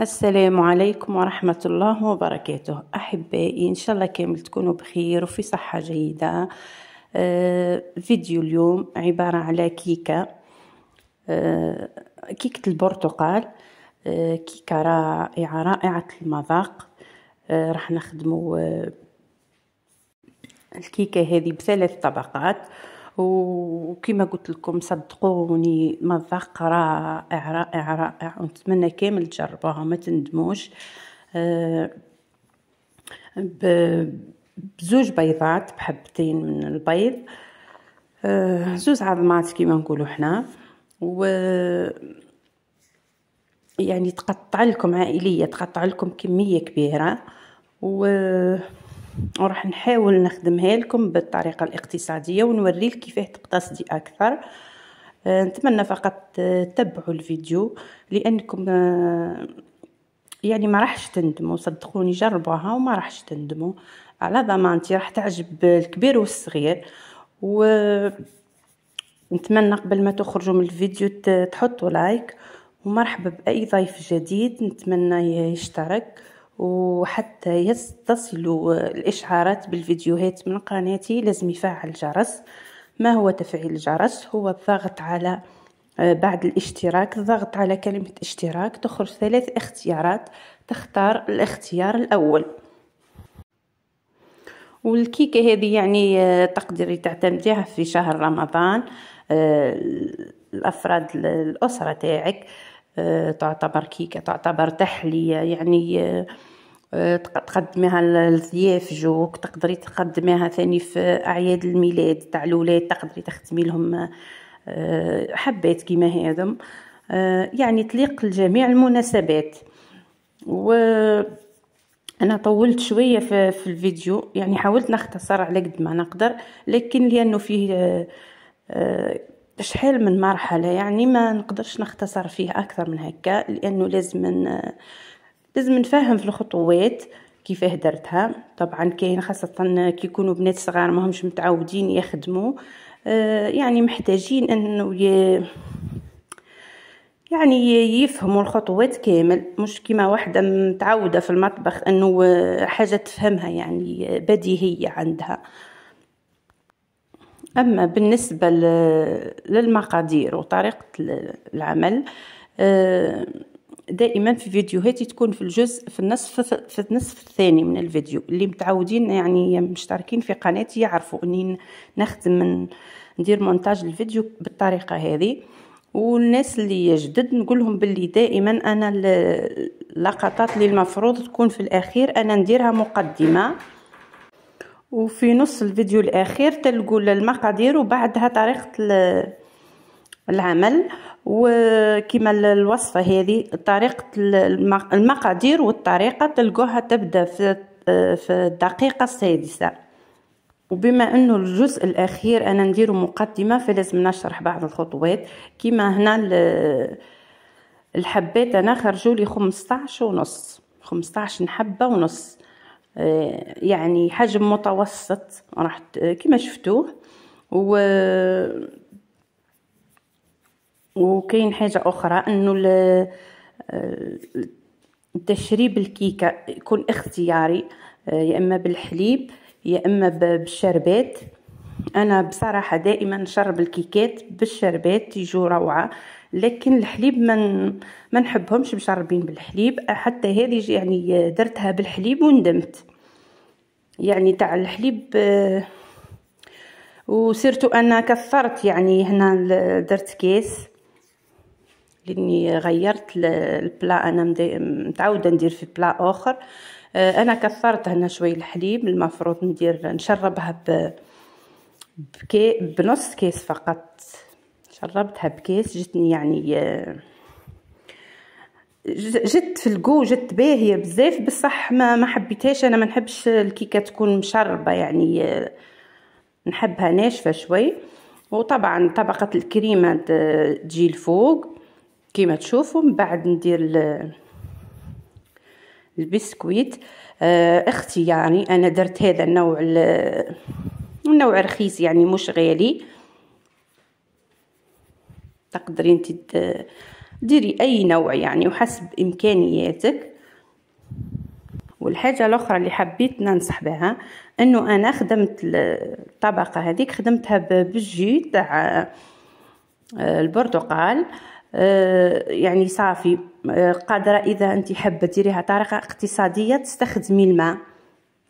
السلام عليكم ورحمة الله وبركاته أحبائي إن شاء الله كامل تكونوا بخير وفي صحة جيدة آه فيديو اليوم عبارة على كيكة آه كيكة البرتقال آه كيكة رائعة رائعة المذاق آه راح نخدمو آه الكيكة هذه بثلاث طبقات وكما قلت لكم صدقوني مذاق رائع رائع رائع ونتمنى كامل تجربوها ما تندموش آه، بزوج بيضات بحبتين من البيض آه، زوج عظمات كما نقولوا حنا و يعني تقطع لكم عائليه تقطع لكم كميه كبيره و وراح نحاول نخدمها لكم بالطريقه الاقتصاديه ونوريك كيفاه تقتصدي اكثر آه، نتمنى فقط آه، تتبعوا الفيديو لانكم آه، يعني ما راحش تندموا صدقوني جربوها وما راحش تندموا على ضمانتي راح تعجب الكبير والصغير و نتمنى قبل ما تخرجوا من الفيديو تحطوا لايك ومرحبا باي ضيف جديد نتمنى يشترك وحتى تصلوا الإشعارات بالفيديوهات من قناتي لازم يفعل الجرس ما هو تفعيل الجرس هو الضغط على آه، بعد الاشتراك الضغط على كلمة اشتراك تخرج ثلاث اختيارات تختار الاختيار الأول والكيكة هذه يعني آه، تقدري تعتمديها في شهر رمضان آه، الأفراد الأسرة تاعك آه، تعتبر كيكة تعتبر تحلية يعني آه، آه، تقدميها للضياف جوك تقدري تقدميها ثاني في اعياد الميلاد تاع الولاد تقدري تختمي لهم حبات كيما هذم يعني تليق لجميع المناسبات و انا طولت شويه في, في الفيديو يعني حاولت نختصر على قد ما نقدر لكن لانه فيه شحال من مرحلة يعني ما نقدرش نختصر فيه أكثر من هكا لأنه لازم لازم نفهم في الخطوات كيفاه درتها طبعا كاين خاصة كي يكونوا بنات صغار همش متعودين يخدموا آه، يعني محتاجين انه ي... يعني يفهموا الخطوات كامل مش كيما واحدة متعودة في المطبخ انه حاجة تفهمها يعني بديهية عندها أما بالنسبة للمقادير وطريقة العمل آه، دائما في فيديوهاتي تكون في الجزء في النصف في النصف الثاني من الفيديو اللي متعودين يعني مشتركين في قناتي يعرفوا اني نخدم من ندير مونتاج الفيديو بالطريقه هذه والناس اللي جدد نقولهم باللي دائما انا اللقطات اللي المفروض تكون في الاخير انا نديرها مقدمه وفي نص الفيديو الاخير تلقوا المقادير وبعدها طريقه العمل وكما الوصفه هذه طريقه المقادير والطريقه تلقوها تبدا في في الدقيقه السادسه وبما انه الجزء الاخير انا ندير مقدمه فلازم نشرح بعض الخطوات كما هنا الحبات انا خرجوا لي 15 ونص 15 حبه ونص آه، يعني حجم متوسط راح آه، كما شفتوه و وكاين حاجه اخرى انه آه، تشريب الكيكه يكون اختياري يا اما بالحليب يا اما بالشربات انا بصراحه دائما نشرب الكيكات بالشربات يجوا روعه لكن الحليب من ما نحبهمش مشربين بالحليب حتى هذه يعني درتها بالحليب وندمت يعني تاع الحليب آه، وصرت انا كثرت يعني هنا درت كيس لاني غيرت البلا انا متعوده ندير في بلا اخر آه، انا كثرت هنا شوي الحليب المفروض ندير نشربها ب بكي بنص كيس فقط شربتها بكيس جتني يعني آه، جت في الجو جت باهيه بزاف بصح ما ما حبيتهاش انا ما نحبش الكيكه تكون مشربه يعني آه، نحبها ناشفه شوي وطبعا طبقه الكريمه تجي الفوق كيما تشوفوا من بعد ندير البسكويت آه، اختي يعني انا درت هذا النوع النوع رخيص يعني مش غالي تقدري تديري ديري اي نوع يعني وحسب امكانياتك والحاجه الاخرى اللي حبيت ننصح بها انه انا خدمت الطبقه هذيك خدمتها بالجي تاع آه، البرتقال آه، يعني صافي آه، قادره اذا انت حابه ديريها طريقه اقتصاديه تستخدمي الماء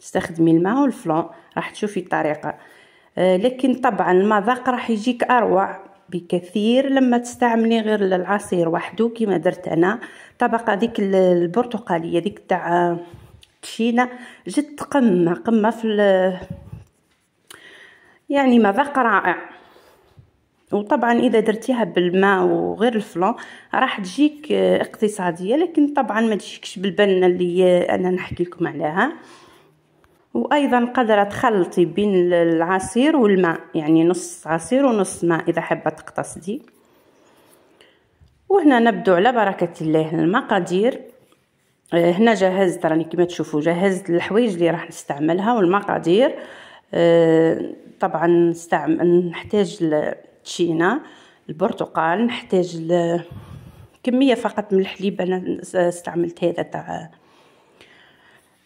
تستخدمي الماء والفلون راح تشوفي الطريقه لكن طبعا المذاق راح يجيك اروع بكثير لما تستعملي غير العصير وحده كما درت انا طبقه ديك البرتقاليه ديك تاع تشينا جت قمه قمه في يعني مذاق رائع وطبعا اذا درتيها بالماء وغير الفلون راح تجيك اقتصاديه لكن طبعا ما تجيكش بالبنه اللي انا نحكي لكم عليها وايضا قادره تخلطي بين العصير والماء يعني نص عصير ونص ماء اذا حابه تقتصدي وهنا نبدو على بركه الله المقادير آه، هنا جهزت راني كما تشوفوا جهزت الحوايج اللي راح نستعملها والمقادير آه، طبعا نستعمل نحتاج التشينا البرتقال نحتاج كميه فقط من الحليب انا استعملت هذا تاع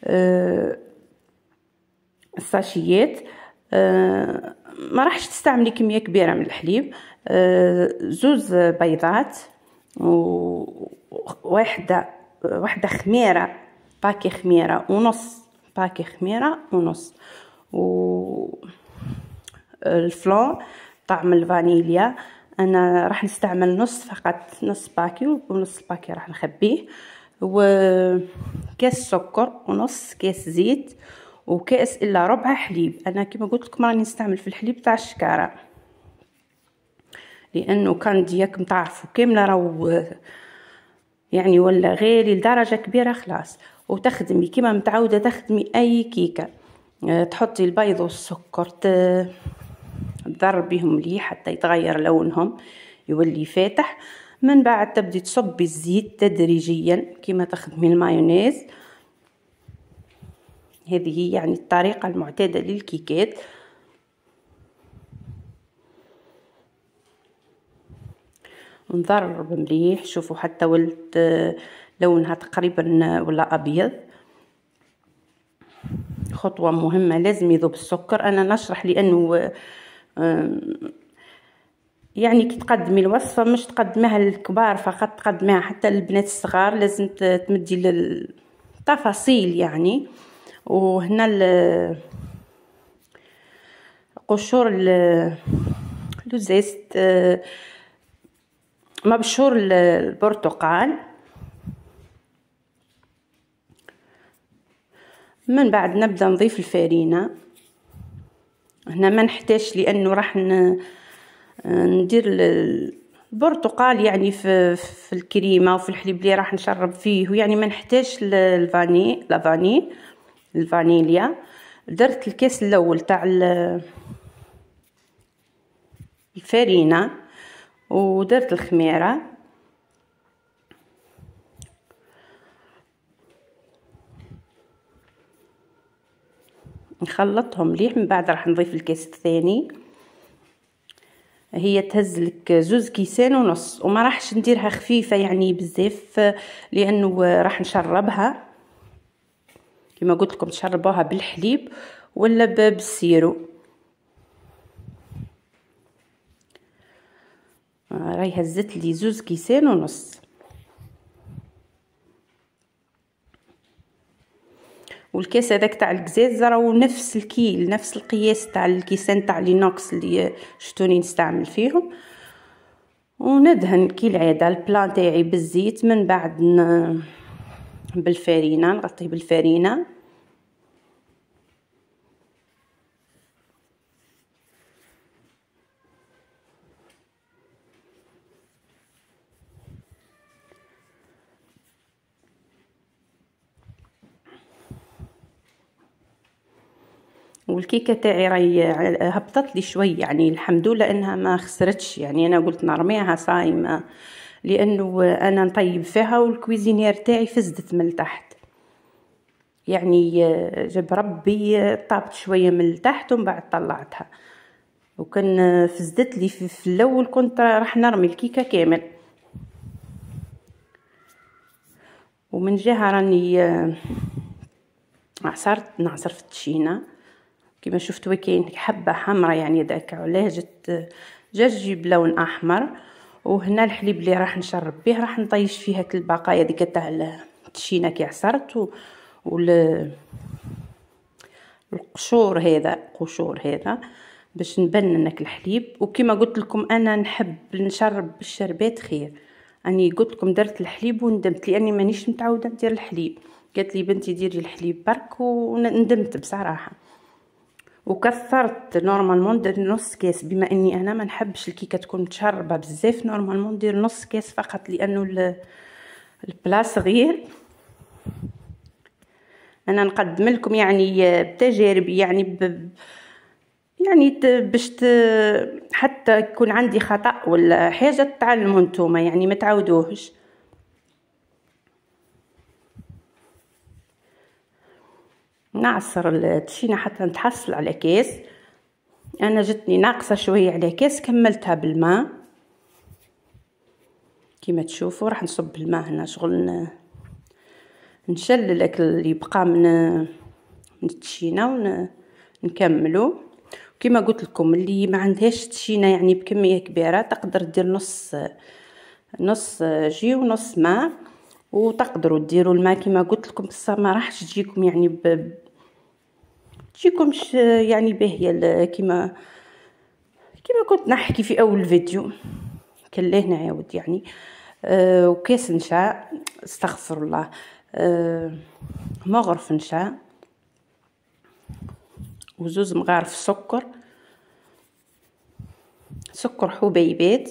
آه، الساشيات آه، ما راحش تستعملي كميه كبيره من الحليب آه، زوز بيضات وواحده واحده خميره باكي خميره ونص باكي خميره ونص و الفلون طعم الفانيليا انا راح نستعمل نص فقط نص باكي ونص باكي راح نخبيه وكاس سكر ونص كاس زيت وكاس الا ربع حليب انا كما قلت لكم راني نستعمل في الحليب تاع الشكاره لانه كان دياك تعرفوا كامله راهو يعني ولا غالي لدرجه كبيره خلاص وتخدمي كما متعوده تخدمي اي كيكه آه، تحطي البيض والسكر تضربيهم لي حتى يتغير لونهم يولي فاتح من بعد تبدي تصبي الزيت تدريجيا كما تخدمي المايونيز هذه هي يعني الطريقة المعتادة للكيكات نضرب مليح شوفوا حتى ولت لونها تقريبا ولا أبيض خطوة مهمة لازم يذوب السكر أنا نشرح لأنه يعني كي تقدمي الوصفة مش تقدميها للكبار فقط تقدميها حتى للبنات الصغار لازم تمدي التفاصيل يعني وهنا القشور لو زيست آه، مبشور البرتقال من بعد نبدا نضيف الفارينه هنا ما نحتاج لانه راح ندير البرتقال يعني في, في الكريمه وفي الحليب اللي راح نشرب فيه ويعني ما نحتاج الفاني لافاني الفانيليا درت الكاس الاول تاع الفرينه ودرت الخميره نخلطهم مليح من بعد راح نضيف الكاس الثاني هي تهز لك زوز كيسان ونص وما راحش نديرها خفيفه يعني بزاف لانه راح نشربها كما قلت لكم تشربوها بالحليب ولا بالسيرو راهي هزت لي زوز كيسان ونص والكاس هذاك تاع الكزاز راهو نفس الكيل نفس القياس تاع الكيسان تاع لينوكس اللي شتوني نستعمل فيهم وندهن كي العاده البلان تاعي بالزيت من بعد ن... بالفرينه نغطيه بالفرينه والكيكه تاعي راهي هبطت لي شوي يعني الحمد لله انها ما خسرتش يعني انا قلت نرميها صايمه لانه انا نطيب فيها والكويزينير تاعي فزدت من تحت يعني آه، جاب ربي آه، طابت شويه من التحت ومن بعد طلعتها وكان آه، فزدت لي في الاول كنت راح نرمي الكيكه كامل ومن جهه راني عصرت نعصر في التشينه كما شفتوا كاين حبه حمراء يعني داك علاه جات جات بلون احمر وهنا الحليب اللي راح نشرب به راح نطيش فيه هاد البقايا ديك تاع التشينه كي عصرت و... وال القشور هذا قشور هذا باش نبنن لك الحليب وكما قلت لكم انا نحب نشرب الشربات خير اني قلت لكم درت الحليب وندمت لاني مانيش متعوده ندير الحليب قالت لي بنتي ديري الحليب برك وندمت بصراحه وكثرت نورمالمون ندير نص كاس بما اني انا ما نحبش الكيكه تكون متشربه بزاف نورمالمون ندير نص كاس فقط لانه البلا صغير انا نقدم لكم يعني بتجارب يعني ب... يعني باش حتى يكون عندي خطا ولا حاجه تتعلموا نتوما يعني ما تعاودوهش نعصر التشينه حتى نتحصل على كاس انا جتني ناقصه شويه على كاس كملتها بالماء كما تشوفوا راح نصب الماء هنا شغل نشل الاكل اللي يبقى من من الطحينه ونكملو كما قلت لكم اللي ما عندهاش تشينه يعني بكميه كبيره تقدر دير نص نص جي ونص ماء وتقدروا ديروا الماء كما قلت لكم بصح ما راحش تجيكم يعني تجيكمش آه، يعني باهيه كيما كيما كنت نحكي في اول فيديو كان له نعاود يعني أه وكاس نشاء استغفر الله أه مغرف نشاء وزوز مغارف سكر سكر حبيبات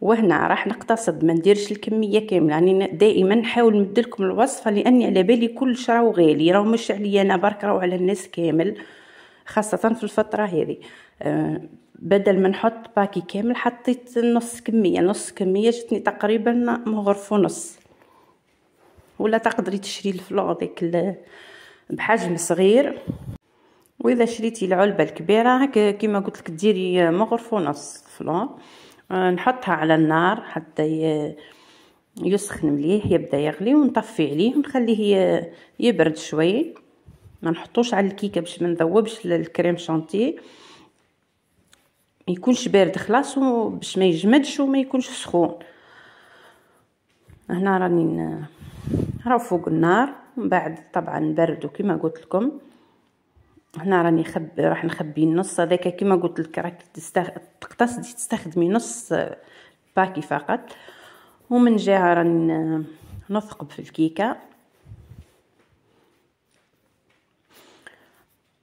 وهنا راح نقتصد ما نديرش الكميه كامله يعني دائما نحاول نمد لكم الوصفه لاني على بالي كلش راهو غالي راهو مش عليا انا برك راهو على الناس كامل خاصه في الفتره هذه آه، بدل ما نحط باكي كامل حطيت نص كميه نص كميه جتني تقريبا مغرف ونص ولا تقدري تشري الفلو ديك بحجم صغير واذا شريتي العلبه الكبيره كيما قلت لك ديري مغرف ونص فلو نحطها على النار حتى يسخن مليح يبدا يغلي ونطفي عليه ونخليه يبرد شوي ما نحطوش على الكيكه باش ما نذوبش الكريم شانتيه ما يكونش بارد خلاص باش ما يجمدش وما يكونش سخون هنا راني راه فوق النار من بعد طبعا نبردو كما قلت لكم هنا راني خب راح نخبي النص هذاك كيما قلت لك راك تستخ... تقتصدي تستخدمي نص باكي فقط ومن جهه راني نثقب في الكيكه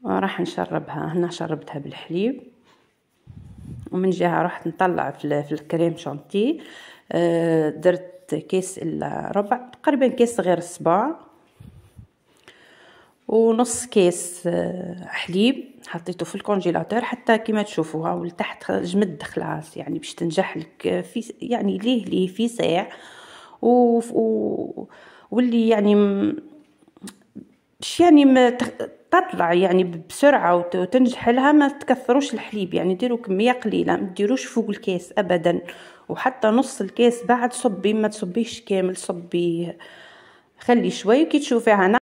راح نشربها هنا شربتها بالحليب ومن جهه رحت نطلع في الكريم شانتي آه، درت كيس الا ربع تقريبا كيس صغير الصباع ونص كاس آه، حليب حطيته في الكونجيلاتور حتى كما تشوفوها ولتحت جمد خلاص يعني باش تنجح لك آه، في يعني ليه ليه في ساع و... و... واللي يعني باش يعني ما تطلع يعني بسرعه وتنجح لها ما تكثروش الحليب يعني ديروا كميه قليله ما ديروش فوق الكاس ابدا وحتى نص الكاس بعد صبي ما تصبيش كامل صبيه خلي شوي كي تشوفيها